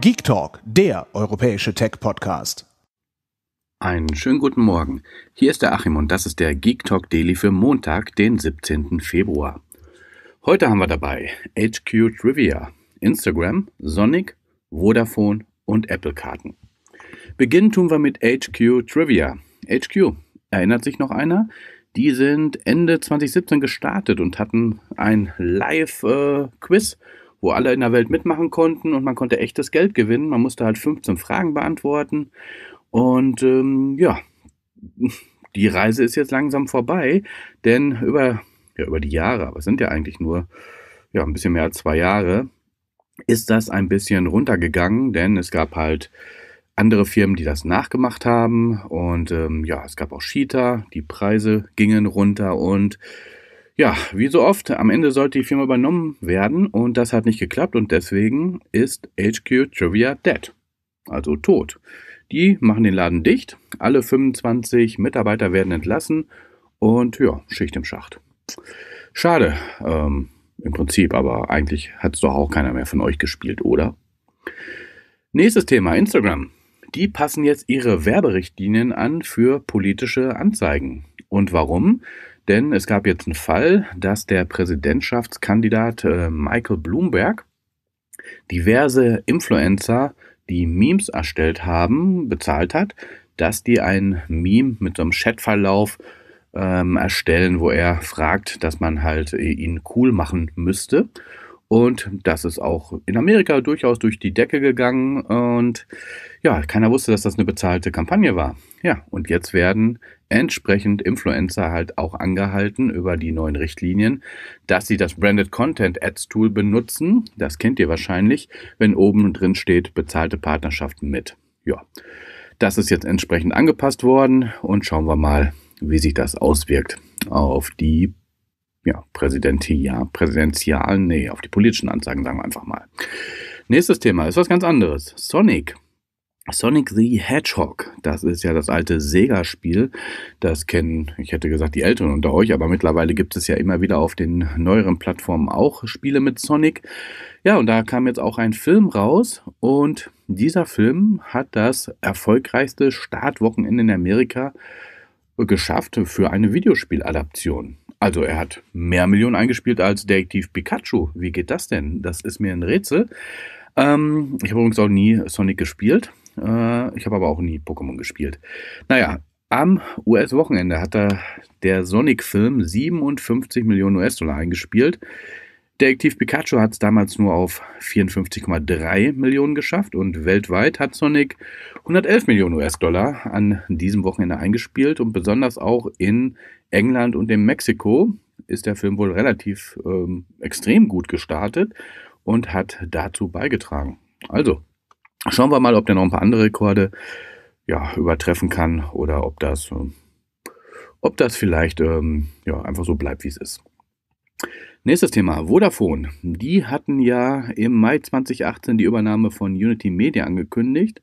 Geek Talk, der europäische Tech-Podcast. Einen schönen guten Morgen. Hier ist der Achim und das ist der Geek Talk Daily für Montag, den 17. Februar. Heute haben wir dabei HQ Trivia, Instagram, Sonic, Vodafone und Apple-Karten. Beginnen tun wir mit HQ Trivia. HQ, erinnert sich noch einer? Die sind Ende 2017 gestartet und hatten ein Live-Quiz. Äh, wo alle in der Welt mitmachen konnten und man konnte echtes Geld gewinnen. Man musste halt 15 Fragen beantworten. Und ähm, ja, die Reise ist jetzt langsam vorbei, denn über, ja, über die Jahre, aber es sind ja eigentlich nur ja, ein bisschen mehr als zwei Jahre, ist das ein bisschen runtergegangen, denn es gab halt andere Firmen, die das nachgemacht haben. Und ähm, ja, es gab auch Cheater, die Preise gingen runter und ja, wie so oft, am Ende sollte die Firma übernommen werden und das hat nicht geklappt und deswegen ist HQ Trivia dead, also tot. Die machen den Laden dicht, alle 25 Mitarbeiter werden entlassen und ja, Schicht im Schacht. Schade, ähm, im Prinzip, aber eigentlich hat es doch auch keiner mehr von euch gespielt, oder? Nächstes Thema, Instagram. Die passen jetzt ihre Werberichtlinien an für politische Anzeigen. Und warum? Denn es gab jetzt einen Fall, dass der Präsidentschaftskandidat äh, Michael Bloomberg diverse Influencer, die Memes erstellt haben, bezahlt hat, dass die ein Meme mit so einem Chatverlauf ähm, erstellen, wo er fragt, dass man halt äh, ihn cool machen müsste. Und das ist auch in Amerika durchaus durch die Decke gegangen. Und ja, keiner wusste, dass das eine bezahlte Kampagne war. Ja, und jetzt werden entsprechend Influencer halt auch angehalten über die neuen Richtlinien, dass sie das Branded Content Ads Tool benutzen. Das kennt ihr wahrscheinlich, wenn oben drin steht bezahlte Partnerschaften mit. Ja, das ist jetzt entsprechend angepasst worden und schauen wir mal, wie sich das auswirkt auf die ja, Präsidentia, Präsidential, nee, auf die politischen Ansagen sagen wir einfach mal. Nächstes Thema ist was ganz anderes. Sonic. Sonic the Hedgehog, das ist ja das alte Sega-Spiel. Das kennen, ich hätte gesagt, die Älteren unter euch, aber mittlerweile gibt es ja immer wieder auf den neueren Plattformen auch Spiele mit Sonic. Ja, und da kam jetzt auch ein Film raus und dieser Film hat das erfolgreichste Startwochenende in Amerika geschafft für eine Videospieladaption. Also er hat mehr Millionen eingespielt als Detektiv Pikachu. Wie geht das denn? Das ist mir ein Rätsel. Ähm, ich habe übrigens auch nie Sonic gespielt. Äh, ich habe aber auch nie Pokémon gespielt. Naja, am US-Wochenende hat der Sonic-Film 57 Millionen US-Dollar eingespielt. Detektiv Pikachu hat es damals nur auf 54,3 Millionen geschafft und weltweit hat Sonic 111 Millionen US-Dollar an diesem Wochenende eingespielt und besonders auch in England und in Mexiko ist der Film wohl relativ ähm, extrem gut gestartet und hat dazu beigetragen. Also, schauen wir mal, ob der noch ein paar andere Rekorde ja, übertreffen kann oder ob das, ähm, ob das vielleicht ähm, ja, einfach so bleibt, wie es ist. Nächstes Thema, Vodafone. Die hatten ja im Mai 2018 die Übernahme von Unity Media angekündigt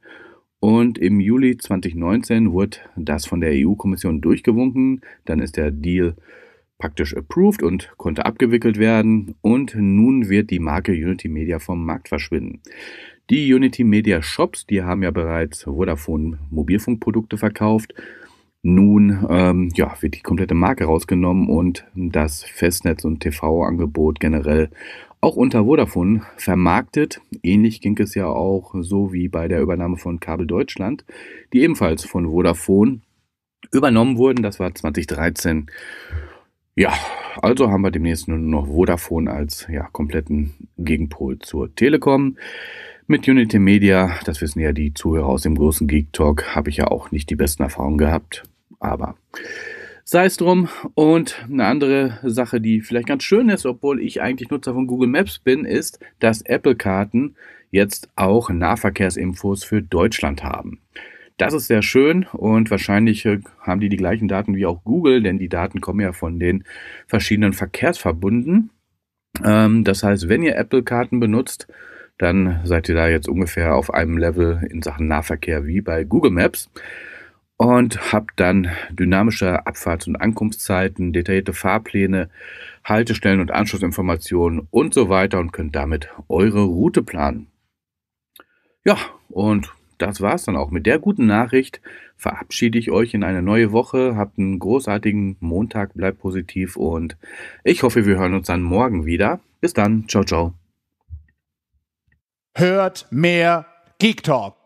und im Juli 2019 wurde das von der EU-Kommission durchgewunken. Dann ist der Deal praktisch approved und konnte abgewickelt werden und nun wird die Marke Unity Media vom Markt verschwinden. Die Unity Media Shops, die haben ja bereits Vodafone Mobilfunkprodukte verkauft nun ähm, ja, wird die komplette Marke rausgenommen und das Festnetz und TV-Angebot generell auch unter Vodafone vermarktet. Ähnlich ging es ja auch so wie bei der Übernahme von Kabel Deutschland, die ebenfalls von Vodafone übernommen wurden. Das war 2013. Ja, also haben wir demnächst nur noch Vodafone als ja, kompletten Gegenpol zur Telekom. Mit Unity Media, das wissen ja die Zuhörer aus dem großen Geek Talk, habe ich ja auch nicht die besten Erfahrungen gehabt aber sei es drum. Und eine andere Sache, die vielleicht ganz schön ist, obwohl ich eigentlich Nutzer von Google Maps bin, ist, dass Apple-Karten jetzt auch Nahverkehrsinfos für Deutschland haben. Das ist sehr schön und wahrscheinlich äh, haben die die gleichen Daten wie auch Google, denn die Daten kommen ja von den verschiedenen Verkehrsverbunden. Ähm, das heißt, wenn ihr Apple-Karten benutzt, dann seid ihr da jetzt ungefähr auf einem Level in Sachen Nahverkehr wie bei Google Maps und habe dann dynamische Abfahrts- und Ankunftszeiten, detaillierte Fahrpläne, Haltestellen und Anschlussinformationen und so weiter und könnt damit eure Route planen. Ja, und das war's dann auch. Mit der guten Nachricht verabschiede ich euch in eine neue Woche. Habt einen großartigen Montag, bleibt positiv und ich hoffe, wir hören uns dann morgen wieder. Bis dann, ciao, ciao. Hört mehr Geek Talk.